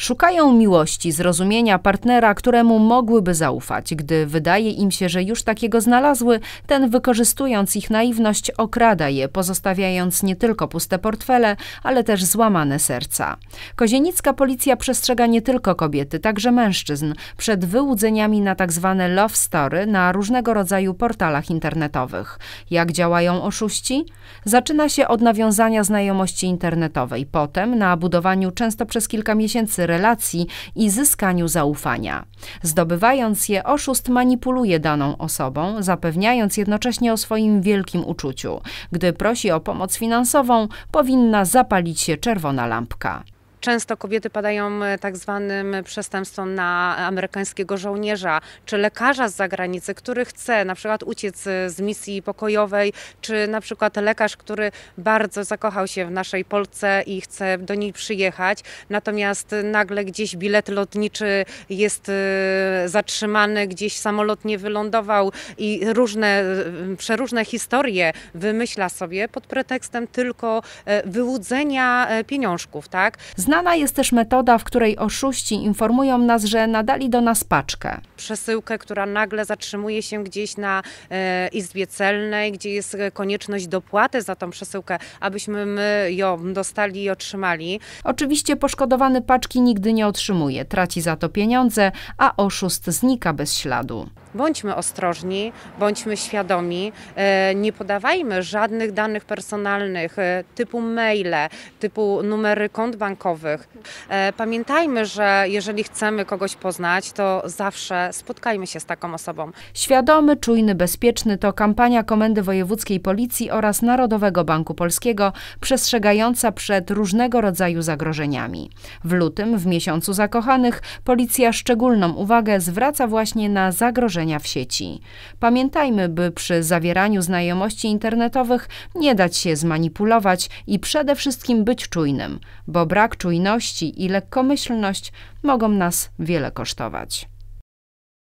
Szukają miłości, zrozumienia partnera, któremu mogłyby zaufać. Gdy wydaje im się, że już takiego znalazły, ten wykorzystując ich naiwność okrada je, pozostawiając nie tylko puste portfele, ale też złamane serca. Kozienicka policja przestrzega nie tylko kobiety, także mężczyzn przed wyłudzeniami na tzw. Tak love story na różnego rodzaju portalach internetowych. Jak działają oszuści? Zaczyna się od nawiązania znajomości internetowej, potem na budowaniu często przez kilka miesięcy relacji i zyskaniu zaufania. Zdobywając je, oszust manipuluje daną osobą, zapewniając jednocześnie o swoim wielkim uczuciu. Gdy prosi o pomoc finansową, powinna zapalić się czerwona lampka. Często kobiety padają e, tak zwanym przestępstwom na amerykańskiego żołnierza czy lekarza z zagranicy, który chce na przykład uciec e, z misji pokojowej, czy na przykład lekarz, który bardzo zakochał się w naszej Polsce i chce do niej przyjechać, natomiast nagle gdzieś bilet lotniczy jest e, zatrzymany, gdzieś samolot nie wylądował i różne, przeróżne historie wymyśla sobie pod pretekstem tylko wyłudzenia pieniążków, tak? Znana jest też metoda, w której oszuści informują nas, że nadali do nas paczkę. Przesyłkę, która nagle zatrzymuje się gdzieś na e, izbie celnej, gdzie jest e, konieczność dopłaty za tą przesyłkę, abyśmy my ją dostali i otrzymali. Oczywiście poszkodowany paczki nigdy nie otrzymuje, traci za to pieniądze, a oszust znika bez śladu bądźmy ostrożni, bądźmy świadomi, e, nie podawajmy żadnych danych personalnych e, typu maile, typu numery kont bankowych. E, pamiętajmy, że jeżeli chcemy kogoś poznać, to zawsze spotkajmy się z taką osobą. Świadomy, czujny, bezpieczny to kampania Komendy Wojewódzkiej Policji oraz Narodowego Banku Polskiego przestrzegająca przed różnego rodzaju zagrożeniami. W lutym, w miesiącu zakochanych, policja szczególną uwagę zwraca właśnie na zagrożenia w sieci. Pamiętajmy, by przy zawieraniu znajomości internetowych nie dać się zmanipulować i przede wszystkim być czujnym, bo brak czujności i lekkomyślność mogą nas wiele kosztować.